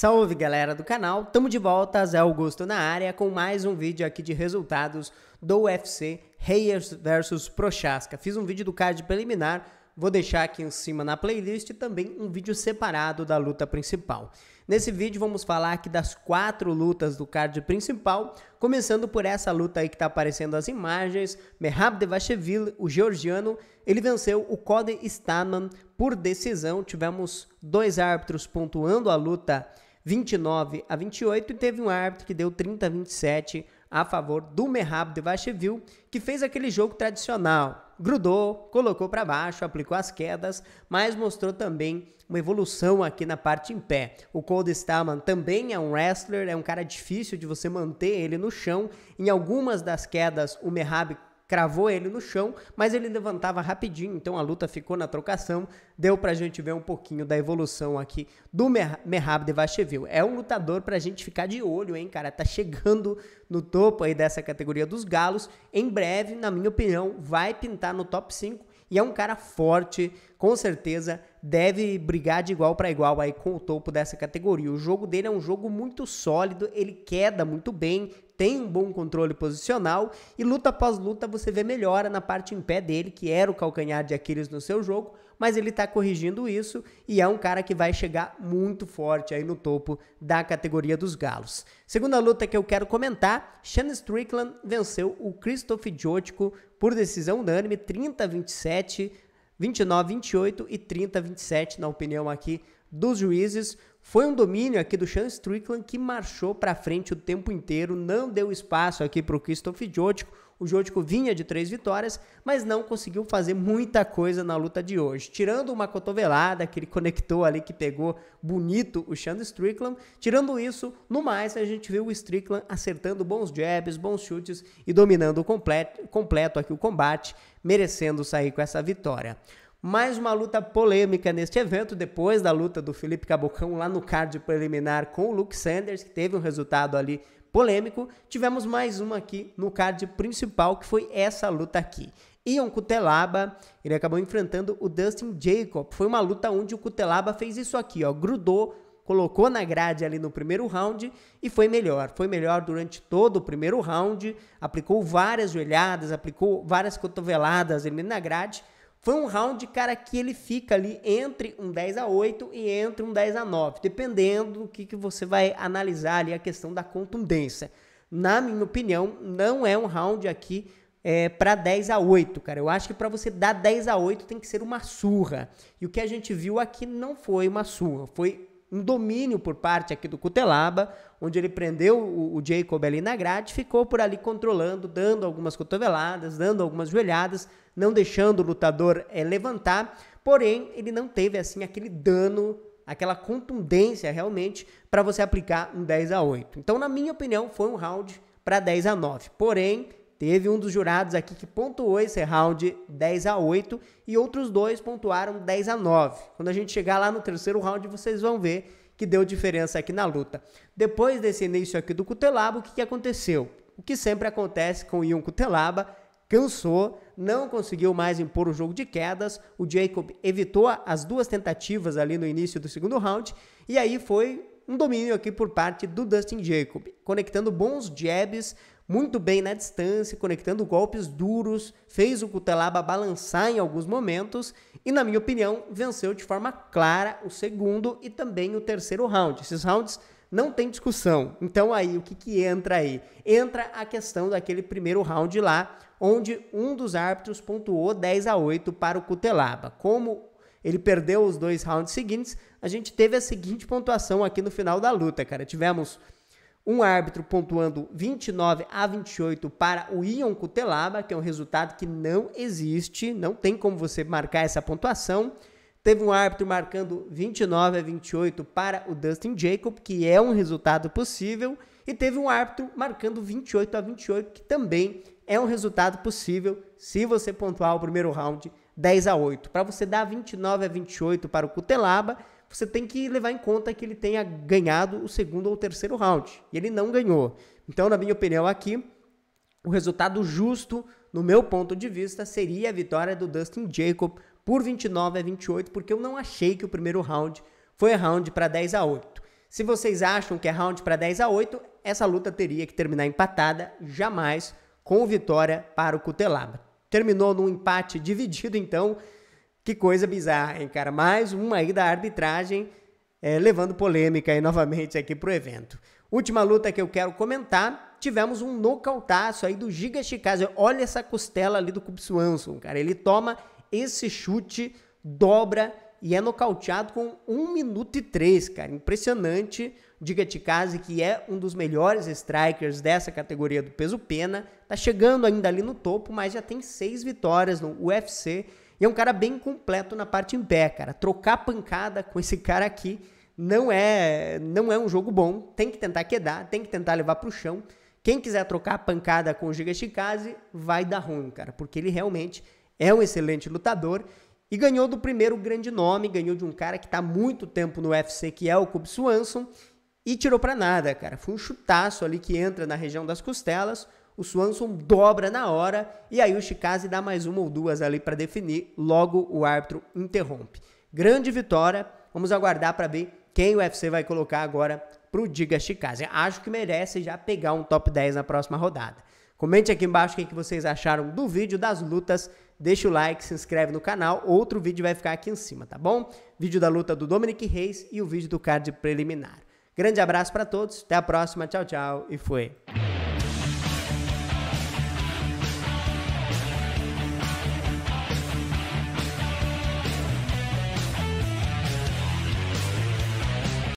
Salve galera do canal, tamo de volta, Zé Augusto na área com mais um vídeo aqui de resultados do UFC Reyes versus Prochaska. Fiz um vídeo do card preliminar, vou deixar aqui em cima na playlist e também um vídeo separado da luta principal. Nesse vídeo vamos falar aqui das quatro lutas do card principal, começando por essa luta aí que tá aparecendo as imagens, Merab Devashvili, o georgiano, ele venceu o Cody Staman por decisão, tivemos dois árbitros pontuando a luta 29 a 28 e teve um árbitro que deu 30 a 27 a favor do Merab de Vacheville, que fez aquele jogo tradicional. Grudou, colocou para baixo, aplicou as quedas, mas mostrou também uma evolução aqui na parte em pé. O Cold Stallman também é um wrestler, é um cara difícil de você manter ele no chão. Em algumas das quedas, o Merab cravou ele no chão, mas ele levantava rapidinho, então a luta ficou na trocação. Deu pra gente ver um pouquinho da evolução aqui do Merhab Devacheville. É um lutador pra gente ficar de olho, hein, cara? Tá chegando no topo aí dessa categoria dos galos. Em breve, na minha opinião, vai pintar no top 5 e é um cara forte, com certeza deve brigar de igual para igual aí com o topo dessa categoria. O jogo dele é um jogo muito sólido, ele queda muito bem, tem um bom controle posicional e luta após luta você vê melhora na parte em pé dele, que era o calcanhar de Aquiles no seu jogo, mas ele está corrigindo isso e é um cara que vai chegar muito forte aí no topo da categoria dos galos. Segunda luta que eu quero comentar, Sean Strickland venceu o Christoph Jotko por decisão unânime, 30 27, 29, 28 e 30, 27, na opinião aqui dos juízes. Foi um domínio aqui do Sean Strickland que marchou para frente o tempo inteiro, não deu espaço aqui para o Christoph Jotico. O Jotico vinha de três vitórias, mas não conseguiu fazer muita coisa na luta de hoje. Tirando uma cotovelada que ele conectou ali, que pegou bonito o Sean Strickland. Tirando isso, no mais, a gente viu o Strickland acertando bons jabs, bons chutes e dominando completo, completo aqui o combate, merecendo sair com essa vitória. Mais uma luta polêmica neste evento, depois da luta do Felipe Cabocão lá no card preliminar com o Luke Sanders, que teve um resultado ali polêmico. Tivemos mais uma aqui no card principal, que foi essa luta aqui. Ian Cutelaba, ele acabou enfrentando o Dustin Jacob. Foi uma luta onde o Cutelaba fez isso aqui, ó, grudou, colocou na grade ali no primeiro round e foi melhor. Foi melhor durante todo o primeiro round, aplicou várias joelhadas, aplicou várias cotoveladas ali na grade. Foi um round, cara, que ele fica ali entre um 10 a 8 e entre um 10 a 9, dependendo do que, que você vai analisar ali a questão da contundência. Na minha opinião, não é um round aqui é, para 10 a 8, cara. Eu acho que para você dar 10 a 8 tem que ser uma surra. E o que a gente viu aqui não foi uma surra, foi um domínio por parte aqui do Cutelaba, onde ele prendeu o, o Jacob ali na grade, ficou por ali controlando, dando algumas cotoveladas, dando algumas joelhadas, não deixando o lutador é, levantar, porém ele não teve assim aquele dano, aquela contundência realmente para você aplicar um 10 a 8. Então, na minha opinião, foi um round para 10 a 9. Porém, Teve um dos jurados aqui que pontuou esse round 10 a 8 e outros dois pontuaram 10 a 9. Quando a gente chegar lá no terceiro round, vocês vão ver que deu diferença aqui na luta. Depois desse início aqui do Cutelaba, o que, que aconteceu? O que sempre acontece com o Ion Cutelaba, cansou, não conseguiu mais impor o jogo de quedas. O Jacob evitou as duas tentativas ali no início do segundo round. E aí foi um domínio aqui por parte do Dustin Jacob, conectando bons jabs, muito bem na distância, conectando golpes duros, fez o Cutelaba balançar em alguns momentos e, na minha opinião, venceu de forma clara o segundo e também o terceiro round. Esses rounds não tem discussão. Então aí o que, que entra aí? Entra a questão daquele primeiro round lá, onde um dos árbitros pontuou 10 a 8 para o Cutelaba. Como ele perdeu os dois rounds seguintes, a gente teve a seguinte pontuação aqui no final da luta, cara. Tivemos um árbitro pontuando 29 a 28 para o Ion Cutelaba, que é um resultado que não existe, não tem como você marcar essa pontuação. Teve um árbitro marcando 29 a 28 para o Dustin Jacob, que é um resultado possível. E teve um árbitro marcando 28 a 28, que também é um resultado possível se você pontuar o primeiro round 10 a 8. Para você dar 29 a 28 para o Cutelaba, você tem que levar em conta que ele tenha ganhado o segundo ou terceiro round. E ele não ganhou. Então, na minha opinião, aqui, o resultado justo, no meu ponto de vista, seria a vitória do Dustin Jacob por 29 a 28, porque eu não achei que o primeiro round foi round para 10 a 8. Se vocês acham que é round para 10 a 8, essa luta teria que terminar empatada, jamais com vitória para o Cutelaba. Terminou num empate dividido, então que coisa bizarra, hein, cara? Mais uma aí da arbitragem, é, levando polêmica aí novamente aqui pro evento. Última luta que eu quero comentar, tivemos um nocautaço aí do Giga Chikaze. Olha essa costela ali do Cubs Swanson, cara. Ele toma esse chute, dobra e é nocauteado com 1 minuto e 3, cara. Impressionante. Giga Chikaze, que é um dos melhores strikers dessa categoria do peso pena, tá chegando ainda ali no topo, mas já tem seis vitórias no UFC e é um cara bem completo na parte em pé, cara. Trocar pancada com esse cara aqui não é, não é um jogo bom. Tem que tentar quedar, tem que tentar levar para o chão. Quem quiser trocar pancada com o Giga Chikaze, vai dar ruim, cara, porque ele realmente é um excelente lutador e ganhou do primeiro grande nome, ganhou de um cara que está há muito tempo no UFC, que é o Cub Swanson, e tirou para nada, cara. Foi um chutaço ali que entra na região das costelas, o Swanson dobra na hora e aí o Chikaze dá mais uma ou duas ali para definir, logo o árbitro interrompe. Grande vitória, vamos aguardar para ver quem o UFC vai colocar agora para o Diga Chikaze. Acho que merece já pegar um top 10 na próxima rodada. Comente aqui embaixo o que, que vocês acharam do vídeo das lutas, deixa o like, se inscreve no canal, outro vídeo vai ficar aqui em cima, tá bom? Vídeo da luta do Dominic Reis e o vídeo do card preliminar. Grande abraço para todos, até a próxima, tchau, tchau e fui!